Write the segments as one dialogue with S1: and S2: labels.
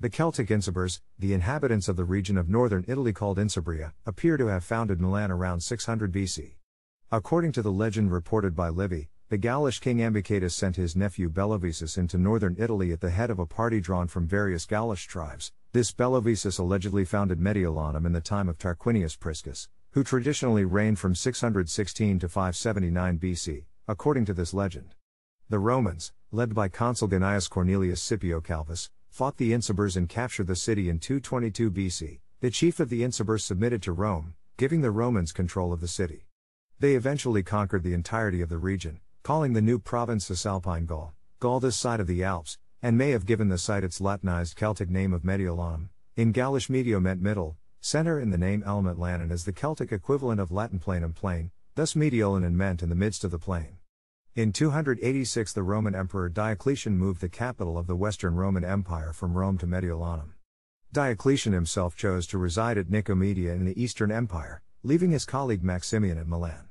S1: The Celtic Insubers, the inhabitants of the region of northern Italy called Insubria, appear to have founded Milan around 600 BC. According to the legend reported by Livy, the Gaulish king Ambicatus sent his nephew Belovesus into northern Italy at the head of a party drawn from various Gaulish tribes. This Belovesus allegedly founded Mediolanum in the time of Tarquinius Priscus, who traditionally reigned from 616 to 579 BC, according to this legend. The Romans, led by consul Gnaeus Cornelius Scipio Calvus, fought the Insubers and captured the city in 222 BC, the chief of the Insubers submitted to Rome, giving the Romans control of the city. They eventually conquered the entirety of the region, calling the new province Cisalpine Gaul, Gaul this side of the Alps, and may have given the site its Latinized Celtic name of Mediolanum, in Gaulish medio meant middle, center in the name element Lanin is the Celtic equivalent of Latin planum plain, thus Mediolanum meant in the midst of the plain. In 286, the Roman Emperor Diocletian moved the capital of the Western Roman Empire from Rome to Mediolanum. Diocletian himself chose to reside at Nicomedia in the Eastern Empire, leaving his colleague Maximian at Milan.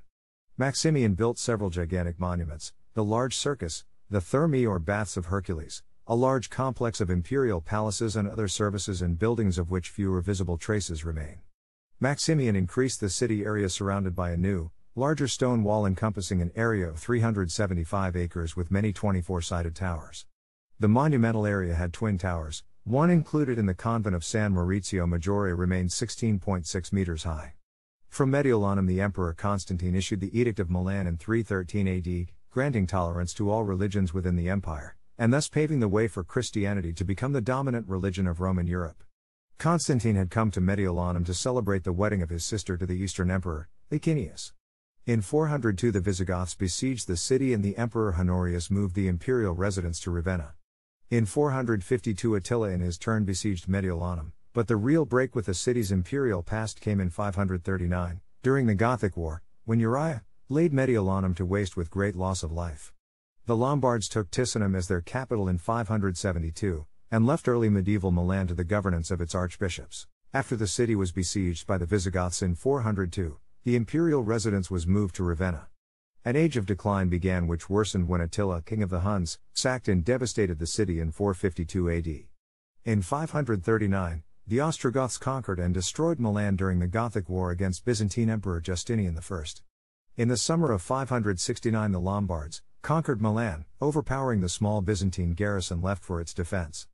S1: Maximian built several gigantic monuments the large circus, the thermae or baths of Hercules, a large complex of imperial palaces and other services and buildings of which fewer visible traces remain. Maximian increased the city area surrounded by a new, larger stone wall encompassing an area of 375 acres with many 24 sided towers. The monumental area had twin towers, one included in the convent of San Maurizio Maggiore remained 16.6 meters high. From Mediolanum, the Emperor Constantine issued the Edict of Milan in 313 AD, granting tolerance to all religions within the empire, and thus paving the way for Christianity to become the dominant religion of Roman Europe. Constantine had come to Mediolanum to celebrate the wedding of his sister to the Eastern Emperor, Licinius. In 402, the Visigoths besieged the city and the Emperor Honorius moved the imperial residence to Ravenna. In 452, Attila in his turn besieged Mediolanum, but the real break with the city's imperial past came in 539, during the Gothic War, when Uriah laid Mediolanum to waste with great loss of life. The Lombards took Ticinum as their capital in 572, and left early medieval Milan to the governance of its archbishops. After the city was besieged by the Visigoths in 402, the imperial residence was moved to Ravenna. An age of decline began which worsened when Attila, king of the Huns, sacked and devastated the city in 452 AD. In 539, the Ostrogoths conquered and destroyed Milan during the Gothic War against Byzantine Emperor Justinian I. In the summer of 569, the Lombards conquered Milan, overpowering the small Byzantine garrison left for its defense.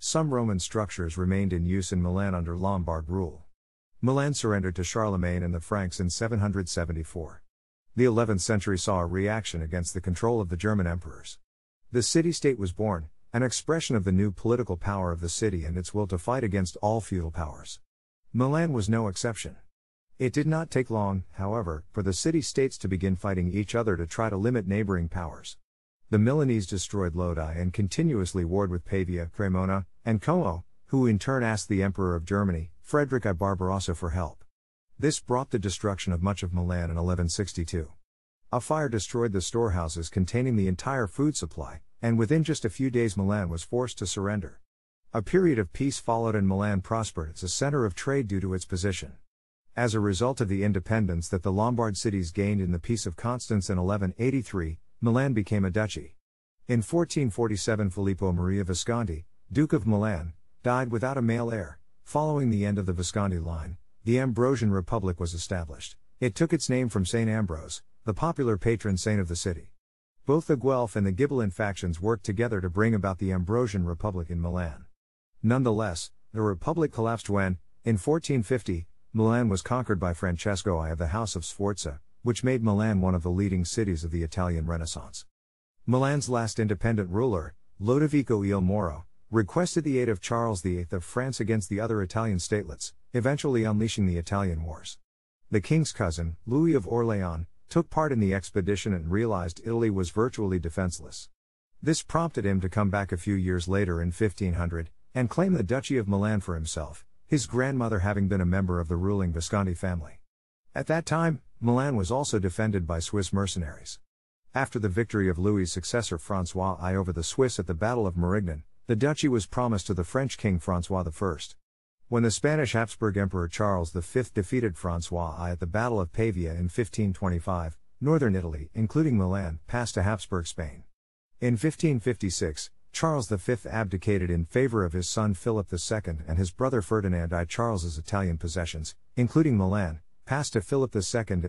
S1: Some Roman structures remained in use in Milan under Lombard rule. Milan surrendered to Charlemagne and the Franks in 774. The 11th century saw a reaction against the control of the German emperors. The city state was born, an expression of the new political power of the city and its will to fight against all feudal powers. Milan was no exception. It did not take long, however, for the city states to begin fighting each other to try to limit neighboring powers. The Milanese destroyed Lodi and continuously warred with Pavia, Cremona, and Como, who in turn asked the Emperor of Germany, Frederick I Barbarossa for help. This brought the destruction of much of Milan in 1162. A fire destroyed the storehouses containing the entire food supply, and within just a few days Milan was forced to surrender. A period of peace followed and Milan prospered as a center of trade due to its position. As a result of the independence that the Lombard cities gained in the Peace of Constance in 1183, Milan became a duchy. In 1447 Filippo Maria Visconti, Duke of Milan, died without a male heir. Following the end of the Visconti line, the Ambrosian Republic was established. It took its name from St. Ambrose, the popular patron saint of the city. Both the Guelph and the Ghibelline factions worked together to bring about the Ambrosian Republic in Milan. Nonetheless, the Republic collapsed when, in 1450, Milan was conquered by Francesco I of the House of Sforza, which made Milan one of the leading cities of the Italian Renaissance. Milan's last independent ruler, Lodovico Il Moro, requested the aid of Charles VIII of France against the other Italian statelets, eventually unleashing the Italian Wars. The king's cousin, Louis of Orleans, took part in the expedition and realized Italy was virtually defenseless. This prompted him to come back a few years later in 1500 and claim the Duchy of Milan for himself, his grandmother having been a member of the ruling Visconti family. At that time, Milan was also defended by Swiss mercenaries. After the victory of Louis' successor Francois I over the Swiss at the Battle of Marignan, the duchy was promised to the French King Francois I. When the Spanish Habsburg Emperor Charles V defeated Francois I at the Battle of Pavia in 1525, northern Italy, including Milan, passed to Habsburg Spain. In 1556, Charles V abdicated in favor of his son Philip II and his brother Ferdinand I. Charles's Italian possessions, including Milan, passed to Philip II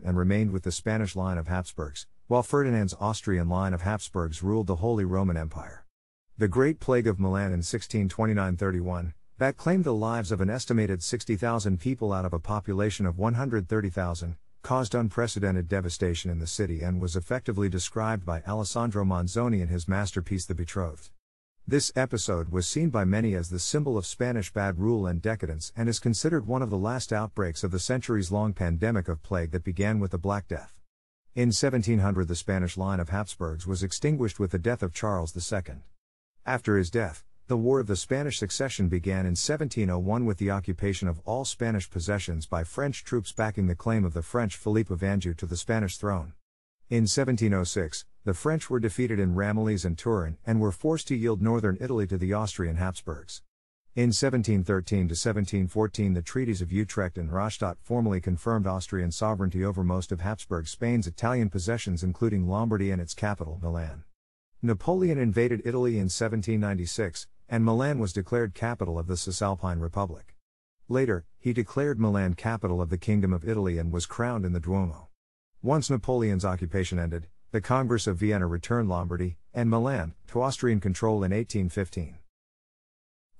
S1: and remained with the Spanish line of Habsburgs, while Ferdinand's Austrian line of Habsburgs ruled the Holy Roman Empire the Great Plague of Milan in 1629 31, that claimed the lives of an estimated 60,000 people out of a population of 130,000, caused unprecedented devastation in the city and was effectively described by Alessandro Manzoni in his masterpiece The Betrothed. This episode was seen by many as the symbol of Spanish bad rule and decadence and is considered one of the last outbreaks of the centuries long pandemic of plague that began with the Black Death. In 1700, the Spanish line of Habsburgs was extinguished with the death of Charles II. After his death, the War of the Spanish Succession began in 1701 with the occupation of all Spanish possessions by French troops backing the claim of the French Philippe of Anjou to the Spanish throne. In 1706, the French were defeated in Ramillies and Turin and were forced to yield northern Italy to the Austrian Habsburgs. In 1713 to 1714, the treaties of Utrecht and Rastatt formally confirmed Austrian sovereignty over most of Habsburg Spain's Italian possessions, including Lombardy and its capital, Milan. Napoleon invaded Italy in 1796, and Milan was declared capital of the Cisalpine Republic. Later, he declared Milan capital of the Kingdom of Italy and was crowned in the Duomo. Once Napoleon's occupation ended, the Congress of Vienna returned Lombardy and Milan to Austrian control in 1815.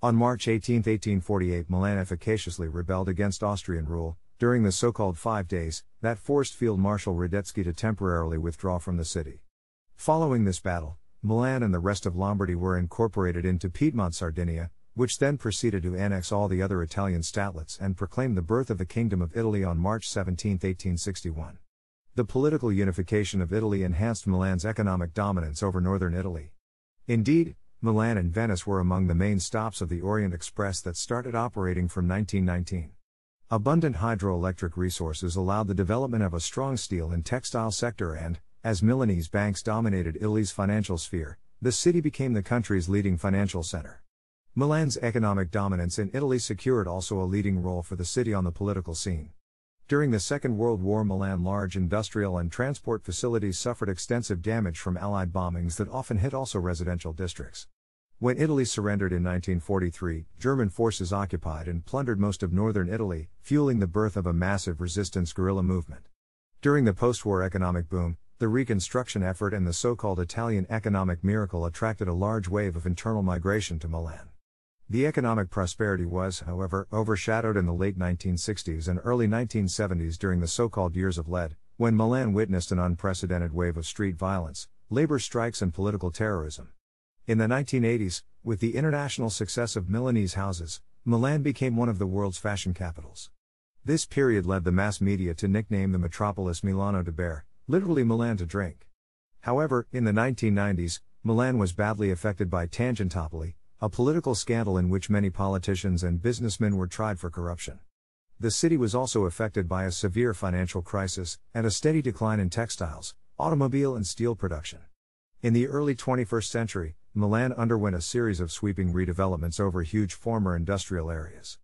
S1: On March 18, 1848, Milan efficaciously rebelled against Austrian rule during the so called Five Days that forced Field Marshal Radetzky to temporarily withdraw from the city. Following this battle, Milan and the rest of Lombardy were incorporated into Piedmont Sardinia, which then proceeded to annex all the other Italian statlets and proclaim the birth of the Kingdom of Italy on March 17, 1861. The political unification of Italy enhanced Milan's economic dominance over northern Italy. Indeed, Milan and Venice were among the main stops of the Orient Express that started operating from 1919. Abundant hydroelectric resources allowed the development of a strong steel and textile sector and, as Milanese banks dominated Italy's financial sphere, the city became the country's leading financial center. Milan's economic dominance in Italy secured also a leading role for the city on the political scene. During the Second World War, Milan large industrial and transport facilities suffered extensive damage from Allied bombings that often hit also residential districts. When Italy surrendered in 1943, German forces occupied and plundered most of northern Italy, fueling the birth of a massive resistance guerrilla movement. During the post war economic boom, the reconstruction effort and the so called Italian economic miracle attracted a large wave of internal migration to Milan. The economic prosperity was, however, overshadowed in the late 1960s and early 1970s during the so called Years of Lead, when Milan witnessed an unprecedented wave of street violence, labor strikes, and political terrorism. In the 1980s, with the international success of Milanese houses, Milan became one of the world's fashion capitals. This period led the mass media to nickname the metropolis Milano de Bear, literally Milan to drink. However, in the 1990s, Milan was badly affected by Tangentopoli, a political scandal in which many politicians and businessmen were tried for corruption. The city was also affected by a severe financial crisis and a steady decline in textiles, automobile, and steel production. In the early 21st century, Milan underwent a series of sweeping redevelopments over huge former industrial areas.